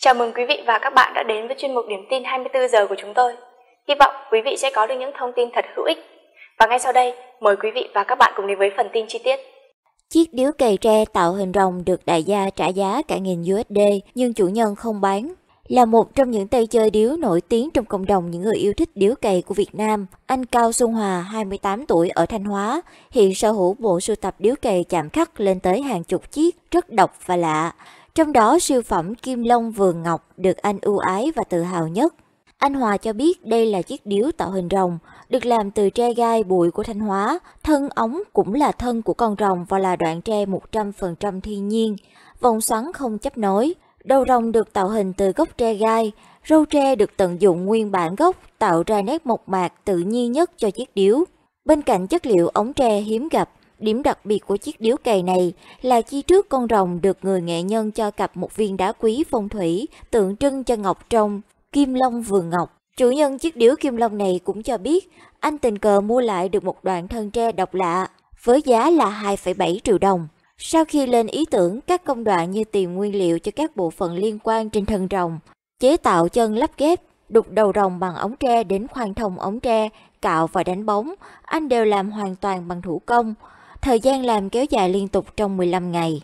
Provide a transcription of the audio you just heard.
Chào mừng quý vị và các bạn đã đến với chuyên mục điểm tin 24 giờ của chúng tôi. Hy vọng quý vị sẽ có được những thông tin thật hữu ích. Và ngay sau đây, mời quý vị và các bạn cùng đến với phần tin chi tiết. Chiếc điếu cày tre tạo hình rồng được đại gia trả giá cả nghìn USD nhưng chủ nhân không bán. Là một trong những tay chơi điếu nổi tiếng trong cộng đồng những người yêu thích điếu cày của Việt Nam, anh Cao Xuân Hòa, 28 tuổi ở Thanh Hóa, hiện sở hữu bộ sưu tập điếu cày chạm khắc lên tới hàng chục chiếc, rất độc và lạ. Trong đó siêu phẩm Kim Long Vườn Ngọc được anh ưu ái và tự hào nhất. Anh Hòa cho biết đây là chiếc điếu tạo hình rồng, được làm từ tre gai bụi của Thanh Hóa. Thân ống cũng là thân của con rồng và là đoạn tre 100% thiên nhiên. Vòng xoắn không chấp nối. Đầu rồng được tạo hình từ gốc tre gai. Râu tre được tận dụng nguyên bản gốc, tạo ra nét mộc mạc tự nhiên nhất cho chiếc điếu. Bên cạnh chất liệu ống tre hiếm gặp, Điểm đặc biệt của chiếc điếu cày này là chi trước con rồng được người nghệ nhân cho cặp một viên đá quý phong thủy tượng trưng cho ngọc trong Kim Long Vườn Ngọc. Chủ nhân chiếc điếu Kim Long này cũng cho biết anh tình cờ mua lại được một đoạn thân tre độc lạ với giá là 2,7 triệu đồng. Sau khi lên ý tưởng, các công đoạn như tìm nguyên liệu cho các bộ phận liên quan trên thân rồng, chế tạo chân lắp ghép, đục đầu rồng bằng ống tre đến khoan thông ống tre, cạo và đánh bóng, anh đều làm hoàn toàn bằng thủ công. Thời gian làm kéo dài liên tục trong 15 ngày.